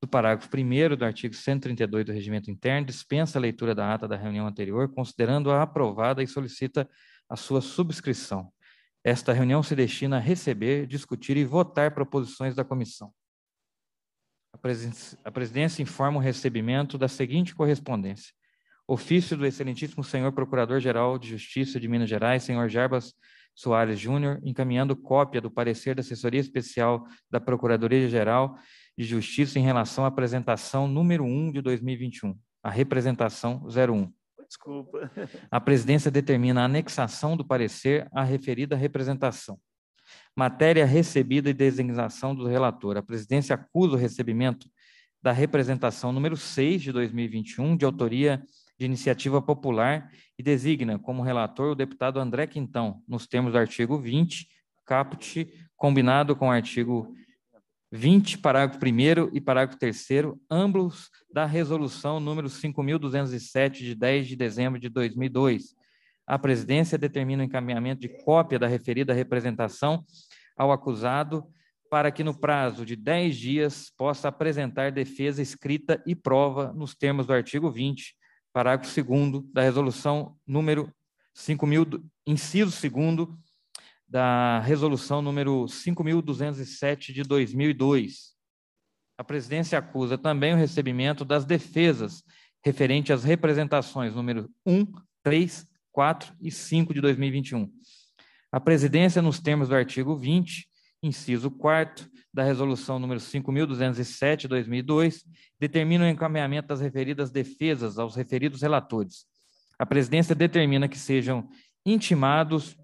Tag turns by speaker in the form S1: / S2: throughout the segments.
S1: do parágrafo 1 do artigo 132 do Regimento Interno, dispensa a leitura da ata da reunião anterior, considerando-a aprovada e solicita a sua subscrição. Esta reunião se destina a receber, discutir e votar proposições da comissão. A presidência informa o recebimento da seguinte correspondência: Ofício do Excelentíssimo Senhor Procurador-Geral de Justiça de Minas Gerais, senhor Jarbas Soares Júnior, encaminhando cópia do parecer da Assessoria Especial da Procuradoria-Geral de Justiça em relação à apresentação número 1 de 2021, a representação 01. Desculpa. A presidência determina a anexação do parecer à referida representação. Matéria recebida e designação do relator. A presidência acusa o recebimento da representação número 6 de 2021, de autoria de iniciativa popular e designa como relator o deputado André Quintão, nos termos do artigo 20, caput, combinado com o artigo 20, parágrafo 1 e parágrafo 3, ambos da resolução número 5.207, de 10 de dezembro de 2002. A presidência determina o encaminhamento de cópia da referida representação ao acusado para que, no prazo de 10 dias, possa apresentar defesa escrita e prova nos termos do artigo 20, parágrafo 2 da resolução número 5.000, inciso 2 da resolução número 5.207 de 2002. A presidência acusa também o recebimento das defesas referente às representações número 1, 3, 4 e 5 de 2021. A presidência, nos termos do artigo 20 inciso 4 da resolução número 5207/2002, determina o encaminhamento das referidas defesas aos referidos relatores. A presidência determina que sejam intimados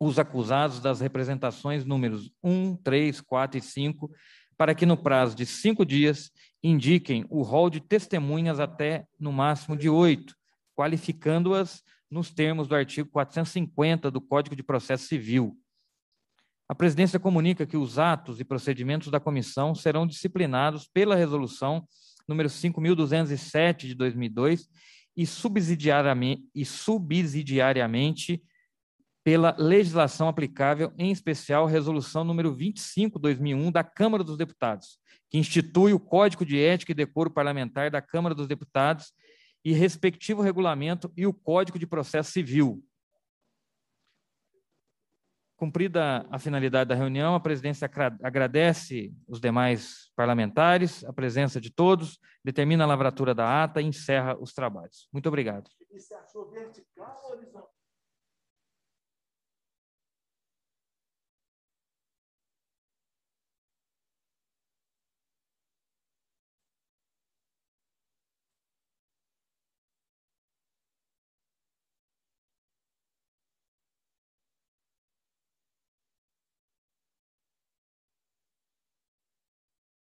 S1: os acusados das representações números 1, 3, 4 e 5, para que no prazo de cinco dias indiquem o rol de testemunhas até no máximo de oito, qualificando-as nos termos do artigo 450 do Código de Processo Civil, a presidência comunica que os atos e procedimentos da comissão serão disciplinados pela resolução número 5207 de 2002 e subsidiariamente, e subsidiariamente pela legislação aplicável, em especial resolução número 25/2001 da Câmara dos Deputados, que institui o Código de Ética e Decoro Parlamentar da Câmara dos Deputados e respectivo regulamento e o Código de Processo Civil, Cumprida a finalidade da reunião, a presidência agradece os demais parlamentares, a presença de todos, determina a lavratura da ata e encerra os trabalhos. Muito obrigado.